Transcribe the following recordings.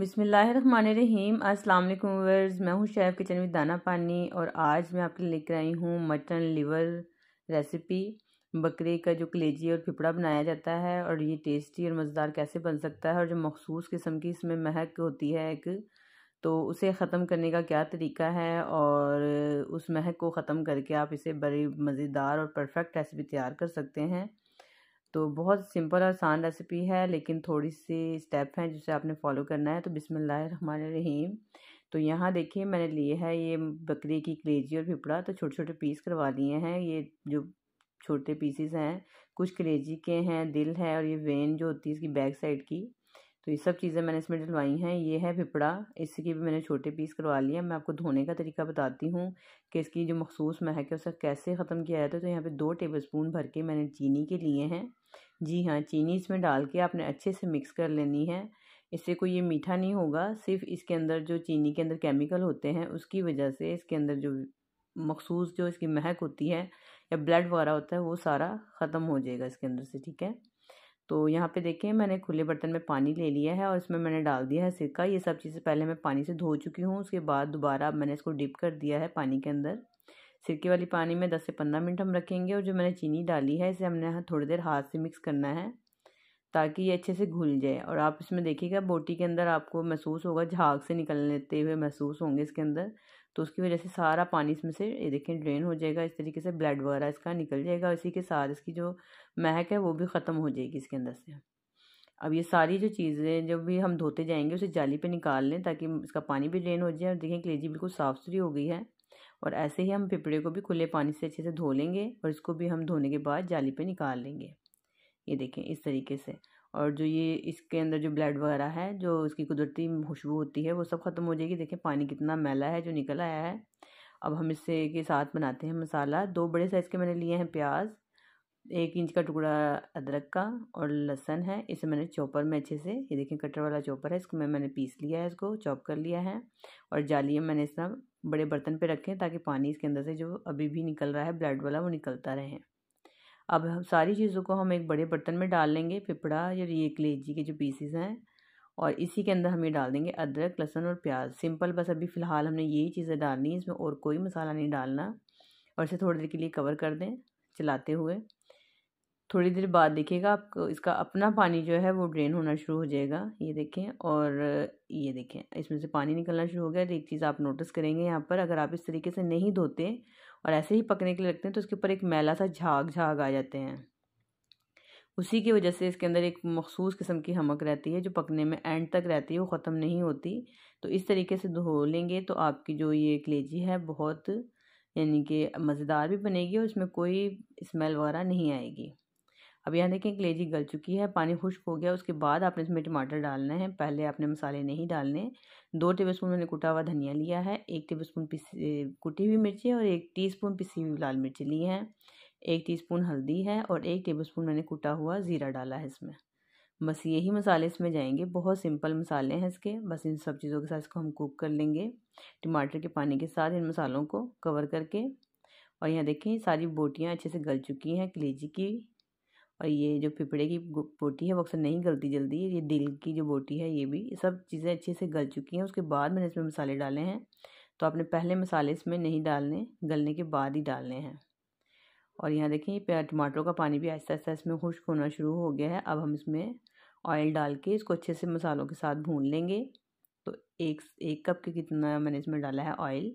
बिसमीम अस्सलाम वालेकुम वर्स मैं हूँ शेफ़ किचन विद दाना पानी और आज मैं आपके लिए लेकर आई हूँ मटन लिवर रेसिपी बकरे का जो कलेजी और फिपड़ा बनाया जाता है और ये टेस्टी और मज़ेदार कैसे बन सकता है और जो मखसूस किस्म की इसमें महक होती है एक तो उसे ख़त्म करने का क्या तरीका है और उस महक को ख़त्म करके आप इसे बड़ी मज़ेदार और परफेक्ट रेसिपी तैयार कर सकते हैं तो बहुत सिंपल और आसान रेसिपी है लेकिन थोड़ी सी स्टेप हैं जिसे आपने फॉलो करना है तो बिसमीम तो यहाँ देखिए मैंने लिए है ये बकरी की कलेजी और फिपड़ा तो छोटे छोटे पीस करवा लिए हैं ये जो छोटे पीसीस हैं कुछ कलेजी के हैं दिल है और ये वेन जो होती है इसकी बैक साइड की तो ये सब चीज़ें मैंने इसमें डलवाई हैं ये है भिपड़ा इसकी भी मैंने छोटे पीस करवा लिया मैं आपको धोने का तरीका बताती हूँ कि इसकी जो मखसूस महक है उसे कैसे ख़त्म किया जाता है तो यहाँ पे दो टेबल स्पून भर के मैंने चीनी के लिए हैं जी हाँ चीनी इसमें डाल के आपने अच्छे से मिक्स कर लेनी है इससे कोई ये मीठा नहीं होगा सिर्फ इसके अंदर जो चीनी के अंदर केमिकल होते हैं उसकी वजह से इसके अंदर जो मखसूस जो इसकी महक होती है या ब्लड वगैरह होता है वो सारा ख़त्म हो जाएगा इसके अंदर से ठीक है तो यहाँ पे देखें मैंने खुले बर्तन में पानी ले लिया है और इसमें मैंने डाल दिया है सिरका ये सब चीज़ें पहले मैं पानी से धो चुकी हूँ उसके बाद दोबारा मैंने इसको डिप कर दिया है पानी के अंदर सिरके वाली पानी में दस से पंद्रह मिनट हम रखेंगे और जो मैंने चीनी डाली है इसे हमने थोड़ी देर हाथ से मिक्स करना है ताकि ये अच्छे से घुल जाए और आप इसमें देखिएगा बोटी के अंदर आपको महसूस होगा झाग से निकल लेते हुए महसूस होंगे इसके अंदर तो उसकी वजह से सारा पानी इसमें से ये देखें ड्रेन हो जाएगा इस तरीके से ब्लड वगैरह इसका निकल जाएगा इसी के साथ इसकी जो महक है वो भी ख़त्म हो जाएगी इसके अंदर से अब ये सारी जो चीज़ें जो भी हम धोते जाएंगे उसे जाली पे निकाल लें ताकि इसका पानी भी ड्रेन हो जाए और देखें कलेजी बिल्कुल साफ़ सुथरी हो गई है और ऐसे ही हम पिपड़े को भी खुले पानी से अच्छे से धो लेंगे और इसको भी हम धोने के बाद जाली पर निकाल लेंगे ये देखें इस तरीके से और जो ये इसके अंदर जो ब्लड वगैरह है जो इसकी कुदरती खुशबू होती है वो सब ख़त्म हो जाएगी देखें पानी कितना मैला है जो निकल आया है अब हम इससे के साथ बनाते हैं मसाला दो बड़े साइज़ के मैंने लिए हैं प्याज एक इंच का टुकड़ा अदरक का और लहसन है इसे मैंने चॉपर में अच्छे से ये देखें कटर वाला चॉपर है इसको मैं मैंने पीस लिया है इसको चॉप कर लिया है और जालियाँ मैंने इस तरह बड़े बर्तन पे रखें ताकि पानी इसके अंदर से जो अभी भी निकल रहा है ब्लड वाला वो निकलता रहे अब हम सारी चीज़ों को हम एक बड़े बर्तन में डाल लेंगे पिपड़ा या ये कलेजी के जो पीसीज हैं और इसी के अंदर हम ये डाल देंगे अदरक लहसुन और प्याज सिंपल बस अभी फ़िलहाल हमने यही चीज़ें डालनी है इसमें और कोई मसाला नहीं डालना और इसे थोड़ी देर के लिए कवर कर दें चलाते हुए थोड़ी देर बाद देखिएगा आपको इसका अपना पानी जो है वो ड्रेन होना शुरू हो जाएगा ये देखें और ये देखें इसमें से पानी निकलना शुरू हो गया एक चीज़ आप नोटिस करेंगे यहाँ पर अगर आप इस तरीके से नहीं धोते और ऐसे ही पकने के लिए रखते हैं तो उसके ऊपर एक मैला सा झाग झाग आ जाते हैं उसी की वजह से इसके अंदर एक मखसूस किस्म की हमक रहती है जो पकने में एंड तक रहती है वो ख़त्म नहीं होती तो इस तरीके से धो लेंगे तो आपकी जो ये कलेजी है बहुत यानी कि मज़ेदार भी बनेगी और इसमें कोई स्मेल वगैरह नहीं आएगी अब यहाँ देखें कलेजी गल चुकी है पानी खुश्क हो गया उसके बाद आपने इसमें टमाटर डालना है पहले आपने मसाले नहीं डालने दो टेबल स्पून मैंने कुटा हुआ धनिया लिया है एक टेबल स्पून कुटी हुई मिर्ची और एक टीस्पून पिसी हुई लाल मिर्ची ली है एक टीस्पून हल्दी है और एक टेबल स्पून मैंने कुटा हुआ ज़ीरा डाला है इसमें बस यही मसाले इसमें जाएंगे बहुत सिंपल मसाले हैं इसके बस इन सब चीज़ों के साथ इसको हम कुक कर लेंगे टमाटर के पानी के साथ इन मसालों को कवर करके और यहाँ देखें सारी बोटियाँ अच्छे से गल चुकी हैं कलेजी की और ये जो फिफड़े की बोटी है वो अक्सर नहीं गलती जल्दी ये दिल की जो बोटी है ये भी ये सब चीज़ें अच्छे से गल चुकी हैं उसके बाद मैंने इसमें मसाले डाले हैं तो आपने पहले मसाले इसमें नहीं डालने गलने के बाद ही डालने हैं और यहाँ देखें ये टमाटरों का पानी भी आहिस्ता आहिस्ता इसमें खुश्क होना शुरू हो गया है अब हम इसमें ऑयल डाल के इसको अच्छे से मसालों के साथ भून लेंगे तो एक एक कप के कितना मैंने इसमें डाला है ऑयल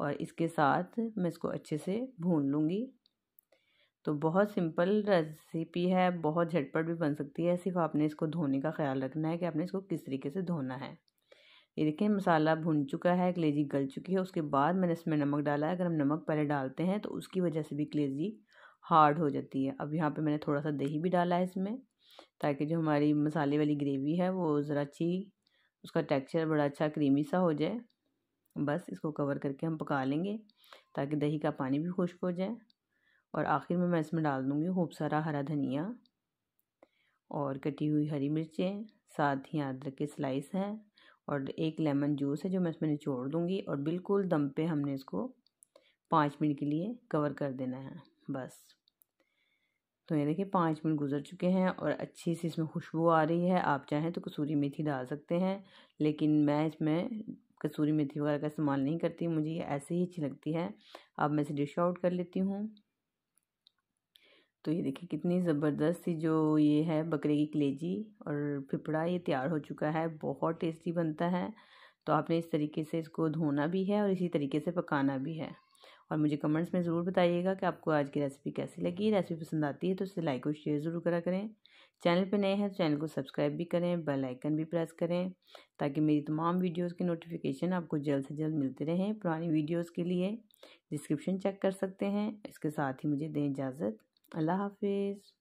और इसके साथ मैं इसको अच्छे से भून लूँगी तो बहुत सिंपल रेसिपी है बहुत झटपट भी बन सकती है सिर्फ आपने इसको धोने का ख्याल रखना है कि आपने इसको किस तरीके से धोना है ये देखिए मसाला भुन चुका है कलेजी गल चुकी है उसके बाद मैंने इसमें नमक डाला है अगर हम नमक पहले डालते हैं तो उसकी वजह से भी कलेजी हार्ड हो जाती है अब यहाँ पे मैंने थोड़ा सा दही भी डाला है इसमें ताकि जो हमारी मसाले वाली ग्रेवी है वो ज़रा अच्छी उसका टेक्सचर बड़ा अच्छा क्रीमी सा हो जाए बस इसको कवर करके हम पका लेंगे ताकि दही का पानी भी खुश्क हो जाए और आखिर में मैं इसमें डाल दूँगी खूब सारा हरा धनिया और कटी हुई हरी मिर्चें साथ ही अदरक के स्लाइस हैं और एक लेमन जूस है जो मैं इसमें निचोड़ दूँगी और बिल्कुल दम पे हमने इसको पाँच मिनट के लिए कवर कर देना है बस तो ये देखिए पाँच मिनट गुजर चुके हैं और अच्छी सी इसमें खुशबू आ रही है आप चाहें तो कसूरी मेथी डाल सकते हैं लेकिन मैं इसमें कसूरी मेथी वगैरह का इस्तेमाल नहीं करती मुझे ये ऐसे ही अच्छी लगती है अब मैं इसे डिश आउट कर लेती हूँ तो ये देखिए कितनी ज़बरदस्त सी जो ये है बकरे की कलेजी और फिपड़ा ये तैयार हो चुका है बहुत टेस्टी बनता है तो आपने इस तरीके से इसको धोना भी है और इसी तरीके से पकाना भी है और मुझे कमेंट्स में ज़रूर बताइएगा कि आपको आज की रेसिपी कैसी लगी रेसिपी पसंद आती है तो इसे लाइक और शेयर ज़रूर करा करें चैनल पर नए हैं तो चैनल को सब्सक्राइब भी करें बेल आइकन भी प्रेस करें ताकि मेरी तमाम वीडियोस की नोटिफिकेशन आपको जल्द से जल्द मिलते रहें पुरानी वीडियोस के लिए डिस्क्रिप्शन चेक कर सकते हैं इसके साथ ही मुझे दें इजाज़त अल्लाह हाफिज़